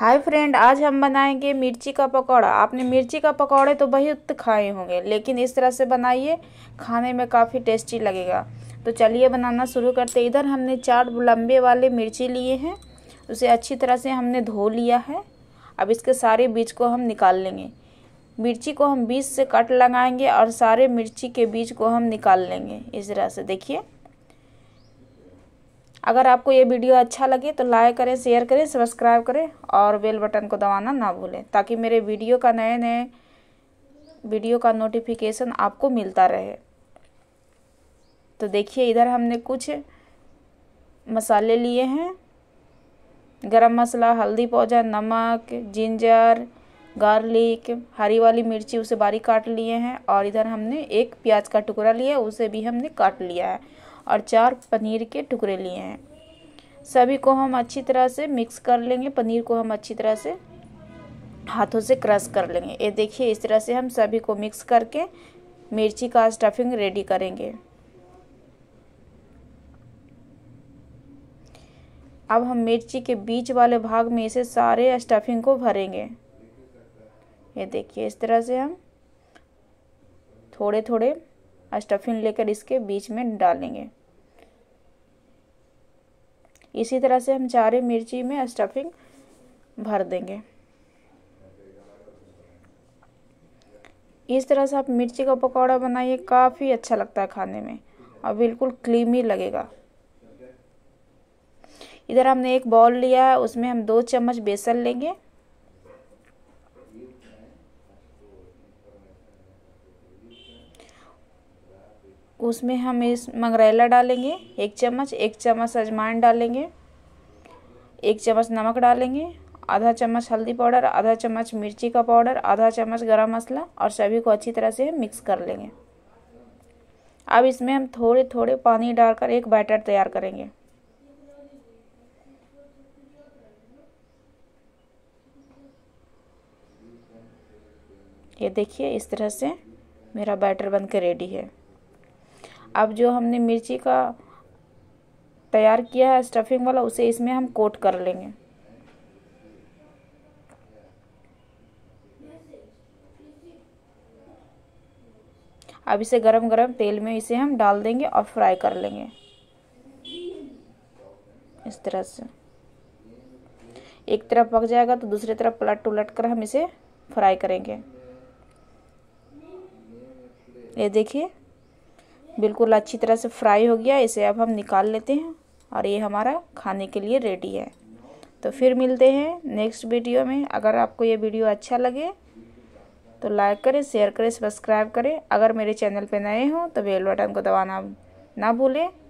hi friend आज हम बनाएंगे मिर्ची का पकौड़ा आपने मिर्ची का पकौड़े तो बहुत खाए होंगे लेकिन इस तरह से बनाइए खाने में काफ़ी टेस्टी लगेगा तो चलिए बनाना शुरू करते इधर हमने चार लंबे वाले मिर्ची लिए हैं उसे अच्छी तरह से हमने धो लिया है अब इसके सारे बीज को हम निकाल लेंगे मिर्ची को हम बीज से कट लगाएंगे और सारे मिर्ची के बीज को हम निकाल लेंगे इस तरह से देखिए अगर आपको ये वीडियो अच्छा लगे तो लाइक करें शेयर करें सब्सक्राइब करें और बेल बटन को दबाना ना भूलें ताकि मेरे वीडियो का नए नए वीडियो का नोटिफिकेशन आपको मिलता रहे तो देखिए इधर हमने कुछ मसाले लिए हैं गरम मसाला हल्दी पाउडर नमक जिंजर गार्लिक हरी वाली मिर्ची उसे बारीक काट लिए हैं और इधर हमने एक प्याज का टुकड़ा लिया उसे भी हमने काट लिया है और चार पनीर के टुकड़े लिए हैं सभी को हम अच्छी तरह से मिक्स कर लेंगे पनीर को हम अच्छी तरह से हाथों से क्रश कर लेंगे ये देखिए इस तरह से हम सभी को मिक्स करके मिर्ची का स्टफिंग रेडी करेंगे अब हम मिर्ची के बीच वाले भाग में इसे सारे स्टफिंग को भरेंगे ये देखिए इस तरह से हम थोड़े थोड़े स्टफिंग लेकर इसके बीच में डालेंगे इसी तरह से हम चारे मिर्ची में स्टफिंग भर देंगे इस तरह से आप मिर्ची का पकौड़ा बनाइए काफ़ी अच्छा लगता है खाने में और बिल्कुल क्लीमी लगेगा इधर हमने एक बॉल लिया है उसमें हम दो चम्मच बेसन लेंगे उसमें हम इस मंगरेला डालेंगे एक चम्मच एक चम्मच अजमान डालेंगे एक चम्मच नमक डालेंगे आधा चम्मच हल्दी पाउडर आधा चम्मच मिर्ची का पाउडर आधा चम्मच गरम मसाला और सभी को अच्छी तरह से मिक्स कर लेंगे अब इसमें हम थोड़े थोड़े पानी डालकर एक बैटर तैयार करेंगे ये देखिए इस तरह से मेरा बैटर बनकर रेडी है अब जो हमने मिर्ची का तैयार किया है स्टफिंग वाला उसे इसमें हम कोट कर लेंगे अब इसे गरम गरम तेल में इसे हम डाल देंगे और फ्राई कर लेंगे इस तरह से एक तरफ पक जाएगा तो दूसरी तरफ पलट उलट कर हम इसे फ्राई करेंगे ये देखिए बिल्कुल अच्छी तरह से फ्राई हो गया इसे अब हम निकाल लेते हैं और ये हमारा खाने के लिए रेडी है तो फिर मिलते हैं नेक्स्ट वीडियो में अगर आपको ये वीडियो अच्छा लगे तो लाइक करें शेयर करें सब्सक्राइब करें अगर मेरे चैनल पर नए हों तो बेल बटन को दबाना ना भूलें